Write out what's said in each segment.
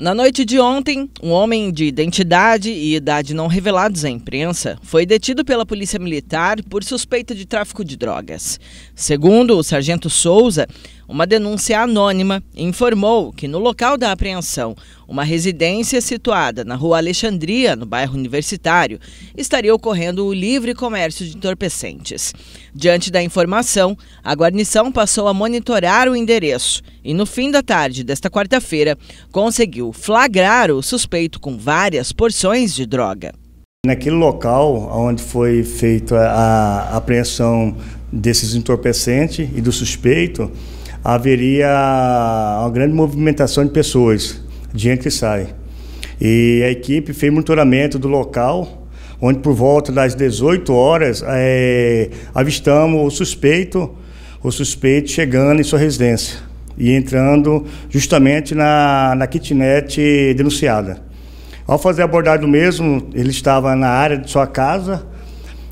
Na noite de ontem, um homem de identidade e idade não revelados à imprensa foi detido pela Polícia Militar por suspeita de tráfico de drogas. Segundo o sargento Souza, uma denúncia anônima informou que no local da apreensão, uma residência situada na Rua Alexandria, no bairro Universitário, estaria ocorrendo o livre comércio de entorpecentes. Diante da informação, a guarnição passou a monitorar o endereço e, no fim da tarde desta quarta-feira, conseguiu flagrar o suspeito com várias porções de droga. Naquele local onde foi feita a apreensão desses entorpecentes e do suspeito, haveria uma grande movimentação de pessoas de entra e sai. E a equipe fez monitoramento do local, onde por volta das 18 horas é, avistamos o suspeito, o suspeito chegando em sua residência e entrando justamente na, na kitnet denunciada. Ao fazer a abordagem do mesmo, ele estava na área de sua casa,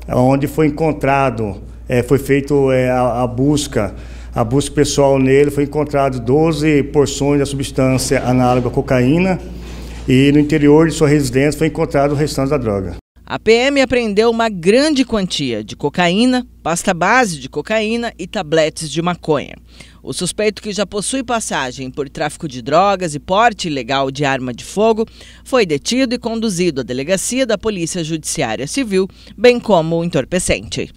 onde foi encontrado, é, foi feita é, eh, a, a busca a busca pessoal nele foi encontrado 12 porções da substância análoga à cocaína e no interior de sua residência foi encontrado o restante da droga. A PM apreendeu uma grande quantia de cocaína, pasta base de cocaína e tabletes de maconha. O suspeito, que já possui passagem por tráfico de drogas e porte ilegal de arma de fogo, foi detido e conduzido à delegacia da Polícia Judiciária Civil, bem como o entorpecente.